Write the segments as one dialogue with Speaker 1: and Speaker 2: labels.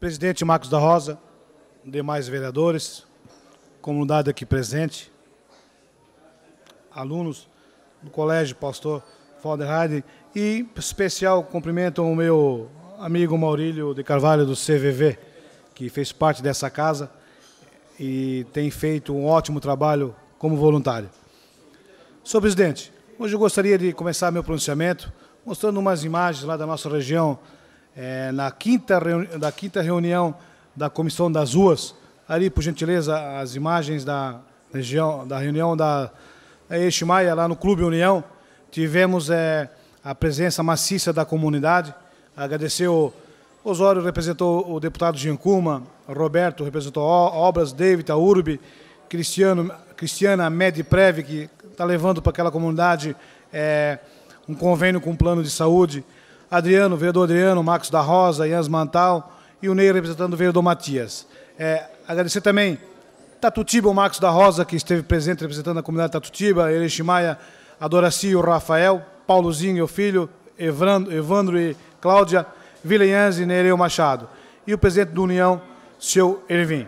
Speaker 1: Presidente Marcos da Rosa, demais vereadores, comunidade aqui presente, alunos do Colégio Pastor Falderheide e especial cumprimento o meu amigo Maurílio de Carvalho do CVV, que fez parte dessa casa e tem feito um ótimo trabalho como voluntário. Senhor presidente, hoje eu gostaria de começar meu pronunciamento mostrando umas imagens lá da nossa região é, na, quinta na quinta reunião da Comissão das Ruas, ali, por gentileza, as imagens da, região, da reunião da, da lá no Clube União, tivemos é, a presença maciça da comunidade, agradecer o Osório representou o deputado Giancuma, Roberto representou Obras, David, a Urbe, Cristiano, Cristiana Medprev, que está levando para aquela comunidade é, um convênio com um plano de saúde, Adriano, vereador Adriano, Marcos da Rosa, Ians Mantal e o Ney representando o vereador Matias. É, agradecer também Tatutiba, o Marcos da Rosa, que esteve presente representando a comunidade Tatutiba, Erechimaia, Adoracio, Rafael, Paulozinho, o filho, Evandro, Evandro e Cláudia, Vilenhães e Nereu Machado. E o presidente da União, seu Ervin.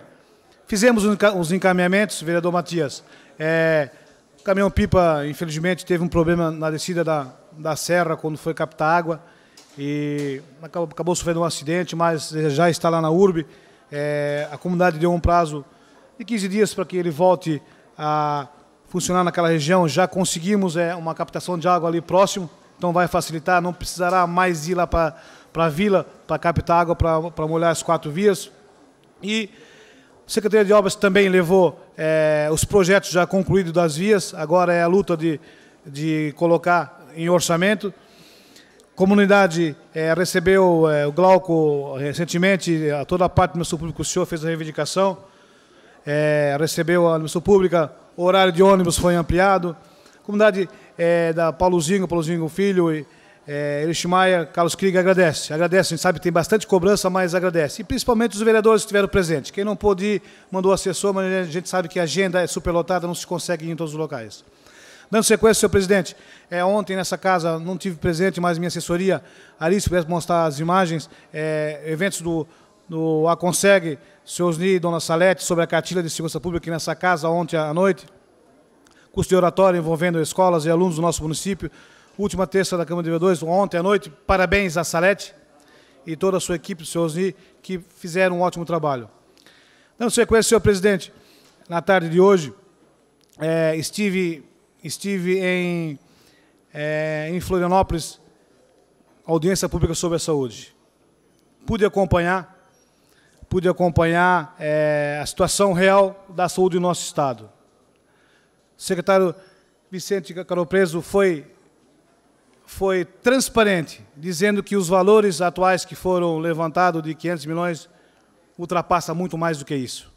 Speaker 1: Fizemos os encaminhamentos, vereador Matias. É, o caminhão-pipa, infelizmente, teve um problema na descida da, da serra quando foi captar água e acabou, acabou sofrendo um acidente, mas já está lá na URB. É, a comunidade deu um prazo de 15 dias para que ele volte a funcionar naquela região. Já conseguimos é, uma captação de água ali próximo, então vai facilitar, não precisará mais ir lá para a vila para captar água para molhar as quatro vias. E a Secretaria de Obras também levou é, os projetos já concluídos das vias, agora é a luta de, de colocar em orçamento comunidade é, recebeu é, o Glauco eh, recentemente, a toda a parte do Ministério Público, o senhor fez a reivindicação, é, recebeu a Ministério Pública, o horário de ônibus foi ampliado. A comunidade da Paulozinho, Paulozinho Filho e é, Maia, Carlos Krieg agradece. Agradece, a gente sabe que tem bastante cobrança, mas agradece. E principalmente os vereadores que estiveram presentes. Quem não pôde ir, mandou assessor, mas a gente sabe que a agenda é superlotada, não se consegue ir em todos os locais. Dando sequência, senhor presidente, é, ontem nessa casa não tive presente, mas minha assessoria, ali, se pudesse mostrar as imagens, é, eventos do, do Aconseg, senhor Osni e dona Salete, sobre a cartilha de segurança pública nessa casa ontem à noite, curso de oratório envolvendo escolas e alunos do nosso município, última terça da Câmara de Vereadores, ontem à noite, parabéns a Salete e toda a sua equipe, senhor Osni, que fizeram um ótimo trabalho. Dando sequência, senhor presidente, na tarde de hoje, é, estive Estive em, é, em Florianópolis, audiência pública sobre a saúde. Pude acompanhar, pude acompanhar é, a situação real da saúde do nosso Estado. O secretário Vicente Caropreso foi, foi transparente, dizendo que os valores atuais que foram levantados de 500 milhões ultrapassa muito mais do que isso.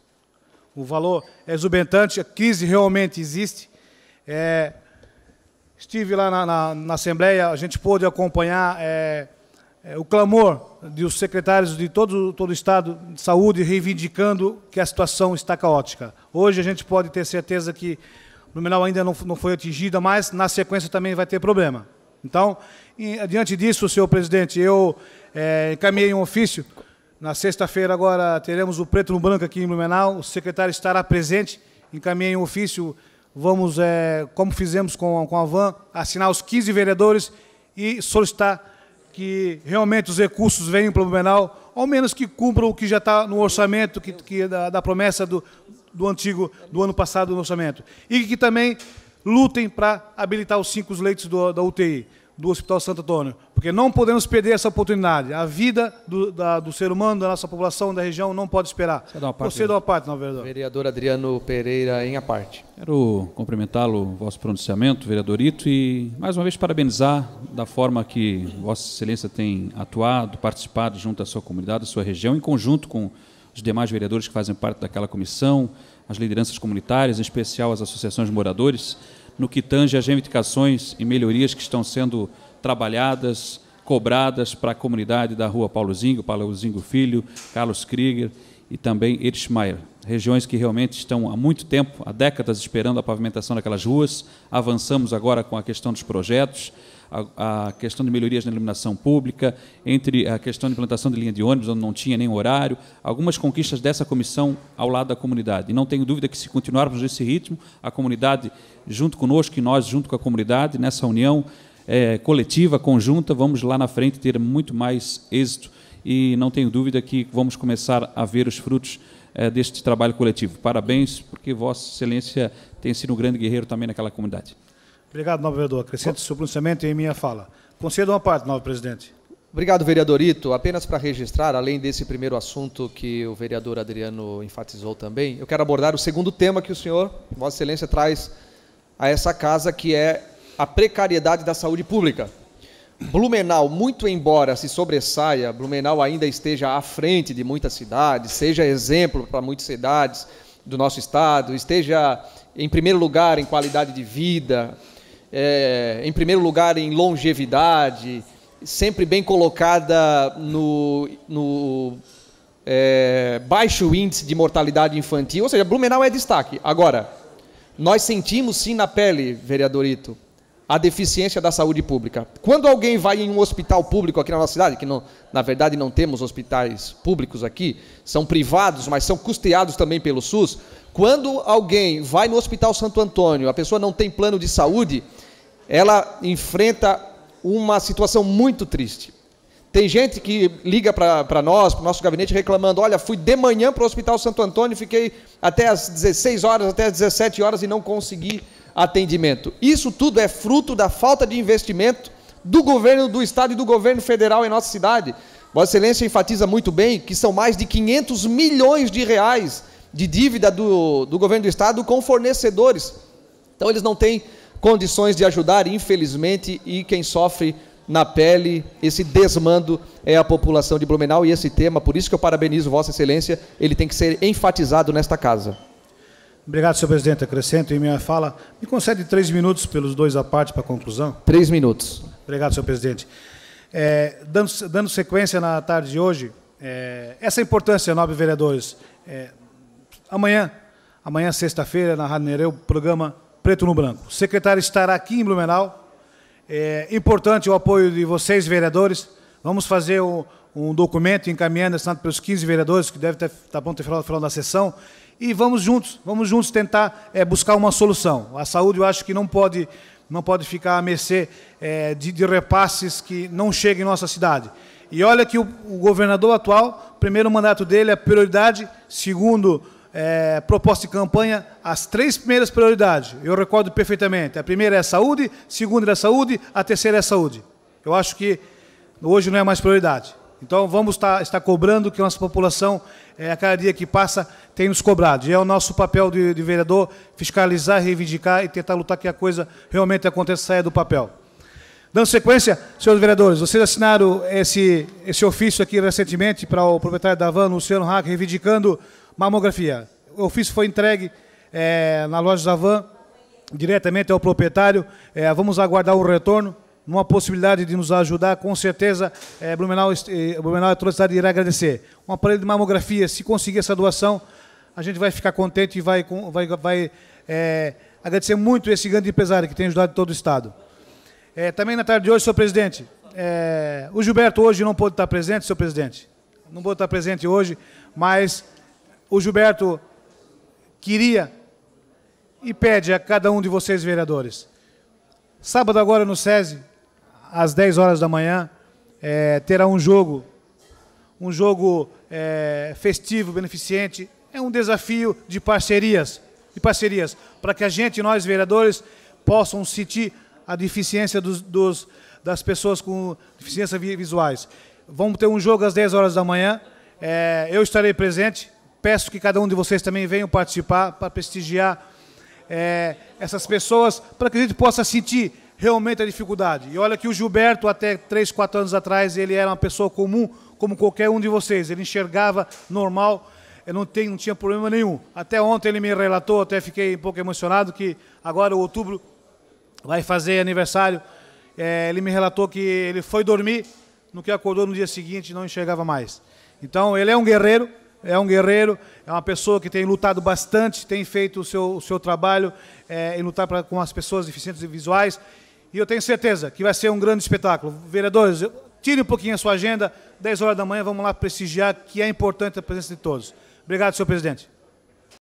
Speaker 1: O valor é exuberante, a crise realmente existe, é, estive lá na, na, na, Assembleia, a gente pôde acompanhar é, é, o clamor dos secretários de todo, todo o Estado de Saúde reivindicando que a situação está caótica. Hoje a gente pode ter certeza que Blumenau ainda não, não foi atingida, mas na sequência também vai ter problema. Então, em, diante disso, senhor presidente, eu é, encaminhei um ofício. Na sexta-feira agora teremos o preto no branco aqui em Blumenau, o secretário estará presente, encaminhei um ofício vamos, é, como fizemos com, com a Van, assinar os 15 vereadores e solicitar que realmente os recursos venham para o Blumenau, ao menos que cumpram o que já está no orçamento, que, que é da, da, promessa do, do antigo, do ano passado no orçamento. E que também lutem para habilitar os cinco leitos do, da UTI do Hospital Santo Antônio, porque não podemos perder essa oportunidade. A vida do, da, do ser humano, da nossa população, da região, não pode esperar. Você dá uma parte, Você dá uma parte não, é vereador. Vereador Adriano
Speaker 2: Pereira, em a parte.
Speaker 3: Quero cumprimentá-lo, vosso pronunciamento, vereador Ito, e mais uma vez parabenizar da forma que vossa excelência tem atuado, participado junto à sua comunidade, à sua região, em conjunto com os demais vereadores que fazem parte daquela comissão, as lideranças comunitárias, em especial as associações de moradores, no que tange as reivindicações e melhorias que estão sendo trabalhadas, cobradas para a comunidade da Rua Paulo Zingo, Paulo Zingo Filho, Carlos Krieger e também Erichmeier, regiões que realmente estão há muito tempo, há décadas, esperando a pavimentação daquelas ruas. Avançamos agora com a questão dos projetos a, a, questão de melhorias na iluminação pública, entre a questão de implantação de linha de ônibus, onde não tinha nem horário, algumas conquistas dessa comissão ao lado da comunidade. E não tenho dúvida que, se continuarmos nesse ritmo, a comunidade, junto conosco e nós, junto com a comunidade, nessa união é, coletiva, conjunta, vamos lá na frente ter muito mais êxito. E não tenho dúvida que vamos começar a ver os frutos é, deste trabalho coletivo. Parabéns, porque Vossa Excelência tem sido um grande guerreiro também naquela comunidade.
Speaker 1: Obrigado, nobre vereador. Acrescento o seu pronunciamento em minha fala. Conceda uma parte, nobre presidente.
Speaker 3: Obrigado, vereador Ito. Apenas para
Speaker 2: registrar, além desse primeiro assunto que o vereador Adriano enfatizou também, eu quero abordar o segundo tema que o senhor, Vossa Excelência, traz a essa casa, que é a precariedade da saúde pública. Blumenau, muito embora se sobressaia, Blumenau ainda esteja à frente de muitas cidades, seja exemplo para muitas cidades do nosso estado, esteja em primeiro lugar em qualidade de vida, é, em primeiro lugar, em longevidade, sempre bem colocada no, no é, baixo índice de mortalidade infantil, ou seja, Blumenau é destaque. Agora, nós sentimos sim na pele, vereadorito, a deficiência da saúde pública. Quando alguém vai em um hospital público aqui na nossa cidade, que não, na verdade não temos hospitais públicos aqui, são privados, mas são custeados também pelo SUS. Quando alguém vai no Hospital Santo Antônio, a pessoa não tem plano de saúde, ela enfrenta uma situação muito triste. Tem gente que liga para nós, para o nosso gabinete, reclamando: olha, fui de manhã para o Hospital Santo Antônio, fiquei até as 16 horas, até as 17 horas e não consegui atendimento. Isso tudo é fruto da falta de investimento do governo do estado e do governo federal em nossa cidade. Vossa Excelência enfatiza muito bem que são mais de 500 milhões de reais de dívida do, do governo do estado com fornecedores. Então, eles não têm condições de ajudar, infelizmente, e quem sofre na pele esse desmando é a população de Blumenau e esse tema, por isso que eu parabenizo Vossa Excelência, ele tem que ser enfatizado nesta casa.
Speaker 1: Obrigado, senhor presidente. Acrescento em minha fala. Me concede três minutos pelos dois à parte para a conclusão? Três minutos. Obrigado, senhor presidente. É, dando, dando, sequência na tarde de hoje, é, essa importância, nobre vereadores. É, amanhã, amanhã, sexta-feira, na Rádio Nereu, programa preto no branco. O secretário estará aqui em Blumenau. É importante o apoio de vocês, vereadores. Vamos fazer um, um documento encaminhando, assinado pelos 15 vereadores, que deve estar pronto tá no final da sessão. E vamos juntos, vamos juntos tentar é, buscar uma solução. A saúde, eu acho que não pode, não pode ficar à mercê é, de, de repasses que não cheguem em nossa cidade. E olha que o, o governador atual, primeiro mandato dele, a é prioridade, segundo é, proposta de campanha as três primeiras prioridades. Eu recordo perfeitamente. A primeira é a saúde, a segunda é a saúde, a terceira é a saúde. Eu acho que hoje não é mais prioridade. Então vamos estar, tá, estar cobrando que a nossa população, é, a cada dia que passa, tem nos cobrado. E é o nosso papel de, de vereador fiscalizar, reivindicar e tentar lutar que a coisa realmente aconteça saia do papel. Dando sequência, senhores vereadores, vocês assinaram esse, esse ofício aqui recentemente para o proprietário da van, Luciano Hack, reivindicando mamografia. O ofício foi entregue é, na loja Van diretamente ao proprietário. É, vamos aguardar o retorno, uma possibilidade de nos ajudar. Com certeza, é, Blumenau, é, Blumenau e toda a cidade irá agradecer. Um aparelho de mamografia, se conseguir essa doação, a gente vai ficar contente e vai, vai, vai é, agradecer muito esse grande empresário que tem ajudado todo o Estado. É, também na tarde de hoje, senhor presidente, é, o Gilberto hoje não pôde estar presente, senhor presidente. Não pôde estar presente hoje, mas o Gilberto queria e pede a cada um de vocês, vereadores. Sábado agora no SESI, às 10 horas da manhã, é, terá um jogo, um jogo é, festivo, beneficente. É um desafio de parcerias, de parcerias, para que a gente, nós vereadores, possam sentir a deficiência dos, dos, das pessoas com deficiência visuais. Vamos ter um jogo às 10 horas da manhã. É, eu estarei presente peço que cada um de vocês também venha participar para prestigiar é, essas pessoas, para que a gente possa sentir realmente a dificuldade. E olha que o Gilberto, até 3, 4 anos atrás, ele era uma pessoa comum, como qualquer um de vocês. Ele enxergava normal, não, não tinha problema nenhum. Até ontem ele me relatou, até fiquei um pouco emocionado, que agora o outubro vai fazer aniversário. É, ele me relatou que ele foi dormir, no que acordou no dia seguinte não enxergava mais. Então ele é um guerreiro, é um guerreiro, é uma pessoa que tem lutado bastante, tem feito o seu, o seu trabalho é, em lutar pra, com as pessoas deficientes e visuais. E eu tenho certeza que vai ser um grande espetáculo. Vereadores, tire um pouquinho a sua agenda, 10 horas da manhã, vamos lá prestigiar, que é importante a presença de todos. Obrigado, senhor presidente.